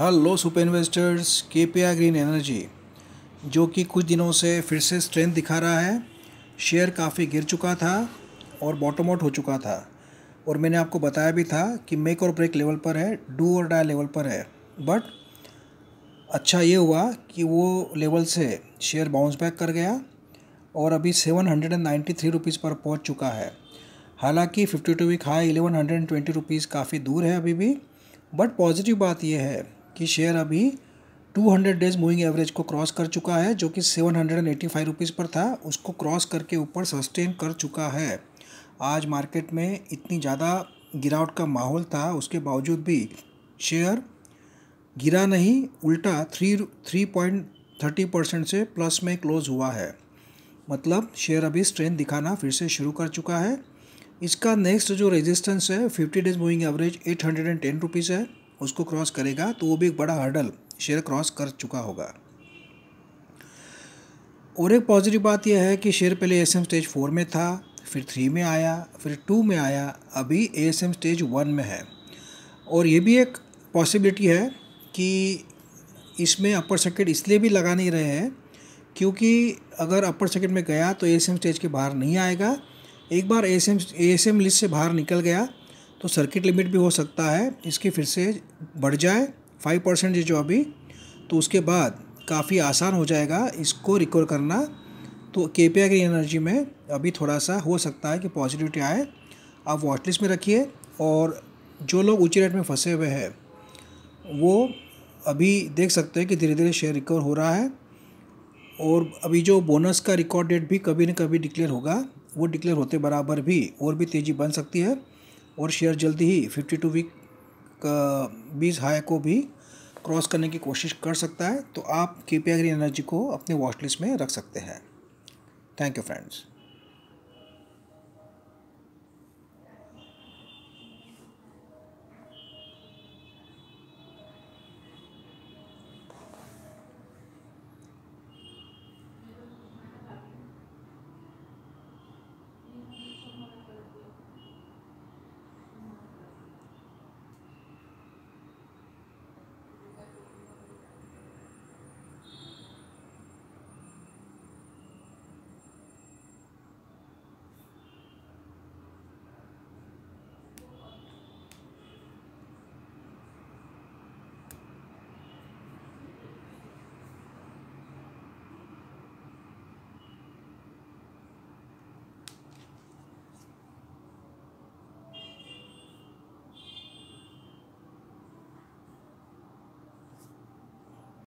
hello super investors K P R green energy जो कि कुछ दिनों से फिर से स्ट्रेंथ दिखा रहा है शेयर काफ़ी गिर चुका था और बॉटम आउट हो चुका था और मैंने आपको बताया भी था कि मेक और ब्रेक लेवल पर है डू और डाई लेवल पर है बट अच्छा ये हुआ कि वो लेवल से शेयर बाउंस बैक कर गया और अभी seven hundred and ninety three rupees पर पहुंच चुका है हालांकि fifty two week high eleven hundred and twenty rupees काफ़ी दूर है अभी भी बट पॉजिटिव बात यह है कि शेयर अभी 200 डेज मूविंग एवरेज को क्रॉस कर चुका है जो कि सेवन हंड्रेड पर था उसको क्रॉस करके ऊपर सस्टेन कर चुका है आज मार्केट में इतनी ज़्यादा गिरावट का माहौल था उसके बावजूद भी शेयर गिरा नहीं उल्टा three three point thirty percent से प्लस में क्लोज हुआ है मतलब शेयर अभी स्ट्रेंथ दिखाना फिर से शुरू कर चुका है इसका नेक्स्ट जो रेजिस्टेंस है fifty days moving average eight hundred and ten rupees है उसको क्रॉस करेगा तो वो भी एक बड़ा हर्डल शेर क्रॉस कर चुका होगा और एक पॉजिटिव बात यह है कि शेर पहले एस स्टेज फोर में था फिर थ्री में आया फिर टू में आया अभी ए स्टेज वन में है और ये भी एक पॉसिबिलिटी है कि इसमें अपर सर्किट इसलिए भी लगा नहीं रहे हैं क्योंकि अगर अपर सर्किट में गया तो ए स्टेज के बाहर नहीं आएगा एक बार ए एस एम लिस्ट से बाहर निकल गया तो सर्किट लिमिट भी हो सकता है इसकी फिर से बढ़ जाए फाइव परसेंट जो अभी तो उसके बाद काफ़ी आसान हो जाएगा इसको रिकवर करना तो के पी की एनर्जी में अभी थोड़ा सा हो सकता है कि पॉजिटिविटी आए आप वॉचलिस्ट में रखिए और जो लोग ऊँचे रेट में फंसे हुए हैं वो अभी देख सकते हैं कि धीरे धीरे शेयर रिकवर हो रहा है और अभी जो बोनस का रिकॉर्ड डेट भी कभी न कभी डिक्लेयर होगा वो डिक्लेयर होते बराबर भी और भी तेज़ी बन सकती है और शेयर जल्दी ही 52 वीक बीस हाई को भी क्रॉस करने की कोशिश कर सकता है तो आप के पी एनर्जी को अपने वॉचलिस्ट में रख सकते हैं थैंक यू फ्रेंड्स